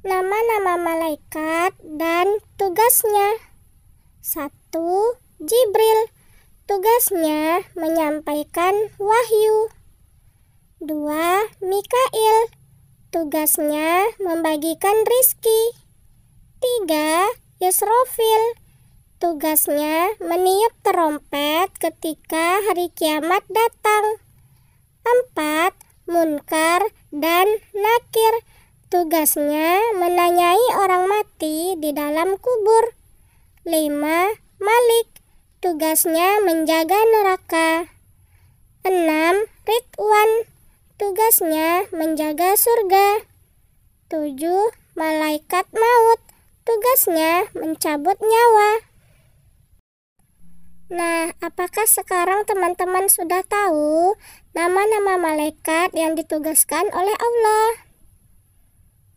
Nama-nama malaikat dan tugasnya. satu Jibril. Tugasnya menyampaikan wahyu. dua Mikail. Tugasnya membagikan rizki. tiga Yesrofil. Tugasnya meniup terompet ketika hari kiamat datang. empat Munkar dan Nakir Tugasnya menanyai orang mati di dalam kubur. 5. Malik. Tugasnya menjaga neraka. 6. Ridwan. Tugasnya menjaga surga. 7. Malaikat maut. Tugasnya mencabut nyawa. Nah, apakah sekarang teman-teman sudah tahu nama-nama malaikat yang ditugaskan oleh Allah?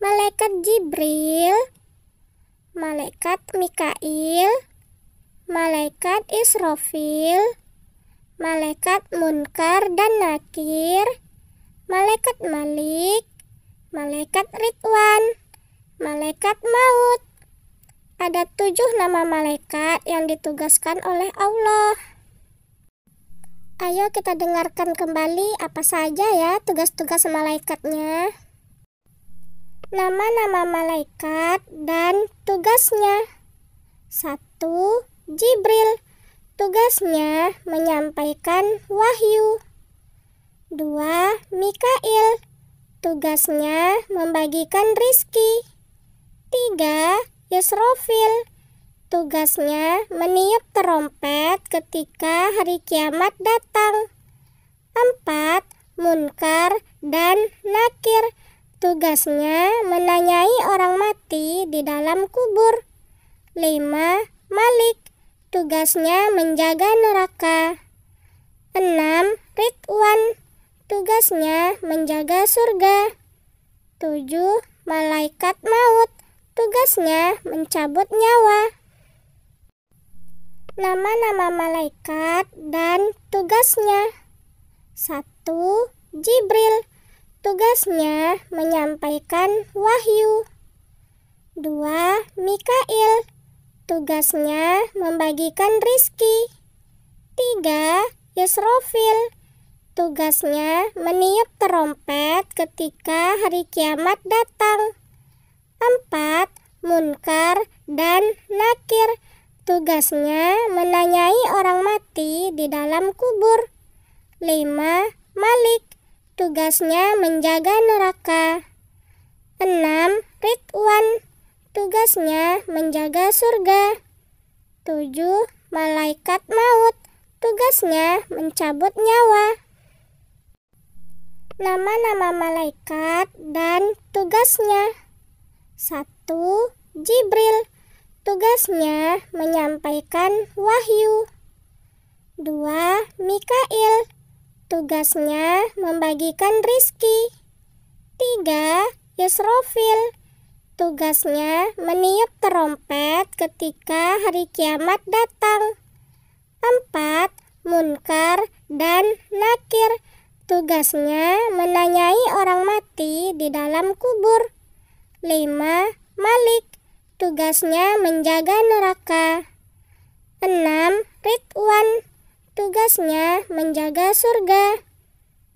malaikat Jibril, malaikat Mikail, malaikat Israfil, malaikat Munkar dan Nakir, malaikat Malik, malaikat Ridwan, malaikat Maut. Ada tujuh nama malaikat yang ditugaskan oleh Allah. Ayo kita dengarkan kembali apa saja ya tugas-tugas malaikatnya. Nama-nama malaikat dan tugasnya. satu Jibril. Tugasnya menyampaikan wahyu. dua Mikail. Tugasnya membagikan rizki. tiga Yusrofil. Tugasnya meniup terompet ketika hari kiamat datang. empat Munkar dan Nakir Tugasnya menanyai orang mati di dalam kubur. Lima Malik. Tugasnya menjaga neraka. Enam Ridwan. Tugasnya menjaga surga. Tujuh Malaikat maut. Tugasnya mencabut nyawa. Nama-nama malaikat dan tugasnya. 1. Jibril Tugasnya menyampaikan wahyu. 2. Mikail. Tugasnya membagikan rizki. 3. Yesrofil. Tugasnya meniup terompet ketika hari kiamat datang. 4. Munkar dan Nakir. Tugasnya menanyai orang mati di dalam kubur. 5. Malik tugasnya menjaga neraka. 6. Ridwan, tugasnya menjaga surga. 7. Malaikat maut, tugasnya mencabut nyawa. Nama-nama malaikat dan tugasnya. 1. Jibril, tugasnya menyampaikan wahyu. 2. Mikail, tugasnya membagikan rizki. Tiga Yusrofil. tugasnya meniup terompet ketika hari kiamat datang. Empat Munkar dan Nakir tugasnya menanyai orang mati di dalam kubur. Lima Malik tugasnya menjaga neraka. Enam Ridwan tugasnya menjaga surga.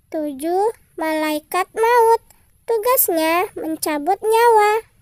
Tujuh, malaikat maut, tugasnya mencabut nyawa.